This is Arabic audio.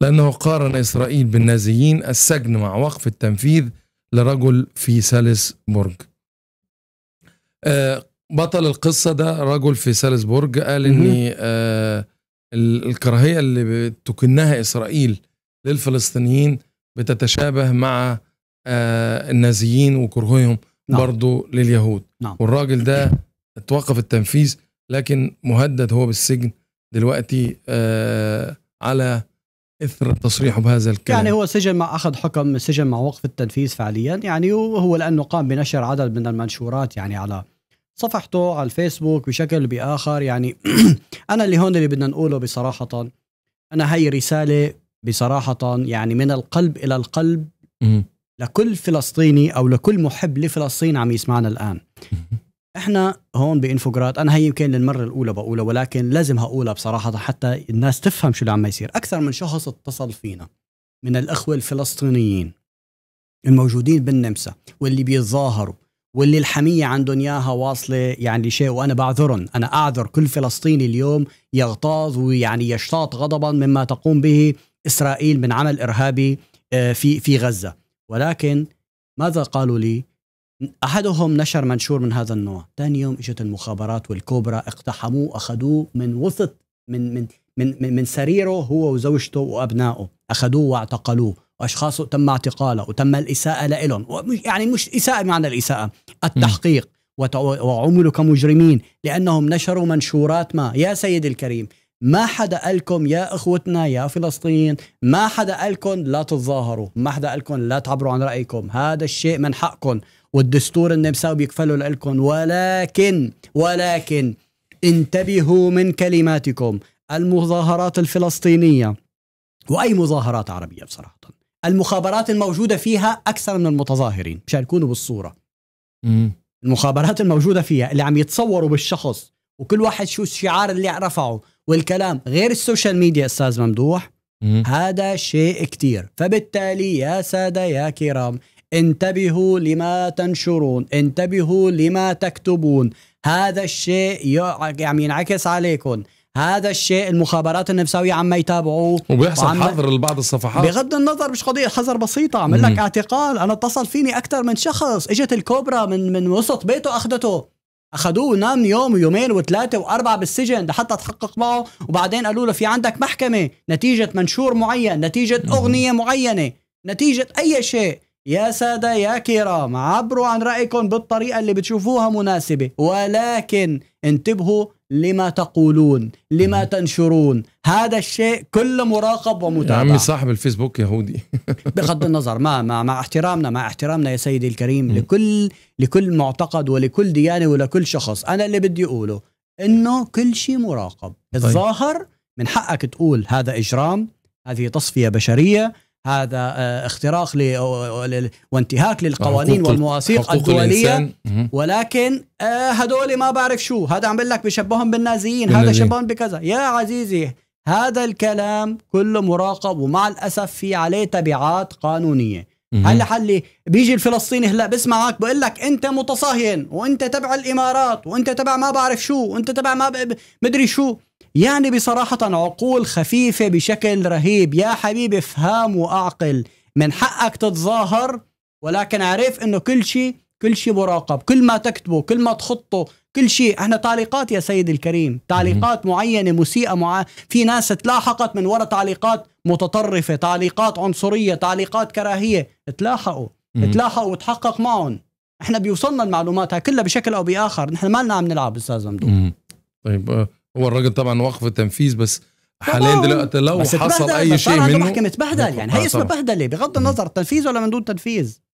لأنه قارن إسرائيل بالنازيين السجن مع وقف التنفيذ لرجل في سالسبورج آه بطل القصة ده رجل في سالسبورج قال إن آه الكراهية اللي تكنها إسرائيل للفلسطينيين بتتشابه مع آه النازيين وكرههم نعم. برضو لليهود نعم. والراجل ده توقف التنفيذ لكن مهدد هو بالسجن دلوقتي آه على اثر تصريحه بهذا الكلام يعني هو سجن مع اخذ حكم سجن مع وقف التنفيذ فعليا يعني وهو لانه قام بنشر عدد من المنشورات يعني على صفحته على الفيسبوك بشكل باخر يعني انا اللي هون اللي بدنا نقوله بصراحه انا هي رساله بصراحه يعني من القلب الى القلب لكل فلسطيني او لكل محب لفلسطين عم يسمعنا الان احنا هون بانفوجرات انا هي يمكن للمره الاولى بقولها ولكن لازم هقولها بصراحه حتى الناس تفهم شو اللي عم يصير اكثر من شخص اتصل فينا من الاخوه الفلسطينيين الموجودين بالنمسا واللي بيتظاهروا واللي الحمية عندهم إياها واصلة يعني شيء وأنا بعذرهم أنا أعذر كل فلسطيني اليوم يغتاظ ويعني يشتاط غضبا مما تقوم به إسرائيل من عمل إرهابي آه، في في غزة ولكن ماذا قالوا لي احدهم نشر منشور من هذا النوع ثاني يوم اجت المخابرات والكوبرا اقتحموه اخذوه من وسط من من من من سريره هو وزوجته وابنائه اخذوه واعتقلوه واشخاصه تم اعتقاله وتم الاساءه لهم يعني مش اساءه معنى الاساءه التحقيق وعملوا كمجرمين لانهم نشروا منشورات ما يا سيدي الكريم ما حدا قالكم يا اخوتنا يا فلسطين ما حدا قالكم لا تتظاهروا ما حدا قالكم لا تعبروا عن رايكم هذا الشيء من حقكم والدستور النمساوي بيكفلوا لكم ولكن ولكن انتبهوا من كلماتكم المظاهرات الفلسطينية وأي مظاهرات عربية بصراحة المخابرات الموجودة فيها أكثر من المتظاهرين مشان يكونوا بالصورة مم. المخابرات الموجودة فيها اللي عم يتصوروا بالشخص وكل واحد شو الشعار اللي رفعه والكلام غير السوشيال ميديا أستاذ ممدوح هذا شيء كتير فبالتالي يا سادة يا كرام انتبهوا لما تنشرون انتبهوا لما تكتبون هذا الشيء عم يعني ينعكس عليكم هذا الشيء المخابرات النمساوية عم يتابعوه وبيحصل وعم حظر لبعض الصفحات بغض النظر مش قضية حظر بسيطة عم لك اعتقال أنا اتصل فيني أكثر من شخص إجت الكوبرا من من وسط بيته أخذته أخذوه نام يوم ويومين وثلاثة وأربعة بالسجن لحتى تحقق معه وبعدين قالوا له في عندك محكمة نتيجة منشور معين نتيجة أغنية معينة نتيجة أي شيء يا سادة يا كرام عبروا عن رأيكم بالطريقة اللي بتشوفوها مناسبة ولكن انتبهوا لما تقولون لما تنشرون هذا الشيء كله مراقب ومتابع يا عمي صاحب الفيسبوك يهودي بغض النظر ما مع, مع احترامنا مع احترامنا يا سيدي الكريم لكل لكل معتقد ولكل ديانة ولكل شخص أنا اللي بدي أقوله إنه كل شيء مراقب طيب. الظاهر من حقك تقول هذا إجرام هذه تصفية بشرية هذا آه، اختراق آه، آه، وانتهاك للقوانين والمواثيق الدوليه ولكن هدول ما بعرف شو هذا عم بقول لك بشبههم بالنازيين هذا شبههم بكذا يا عزيزي هذا الكلام كله مراقب ومع الاسف في عليه تبعات قانونيه هلا حلي بيجي الفلسطيني هلا بسمعك بقول لك انت متصهين وانت تبع الامارات وانت تبع ما بعرف شو وانت تبع ما مدري شو يعني بصراحة عقول خفيفة بشكل رهيب يا حبيبي افهم وأعقل من حقك تتظاهر ولكن عارف انه كل شيء كل شيء مراقب كل ما تكتبه كل ما تخطه كل شيء احنا تعليقات يا سيدي الكريم تعليقات معينة مسيئة مع في ناس تلاحقت من وراء تعليقات متطرفة تعليقات عنصرية تعليقات كراهية تلاحقوا تلاحقوا وتحقق معهم احنا بيوصلنا المعلومات كلها بشكل او باخر نحن ما لنا عم نلعب استاذ ممدوح طيب آه، هو الراجل طبعا وقف التنفيذ بس حاليا دلوقتي لو حصل اي شيء منه محكمه بهدل يعني هي آه، اسمها بهدله بغض النظر تنفيذ ولا من دون تنفيذ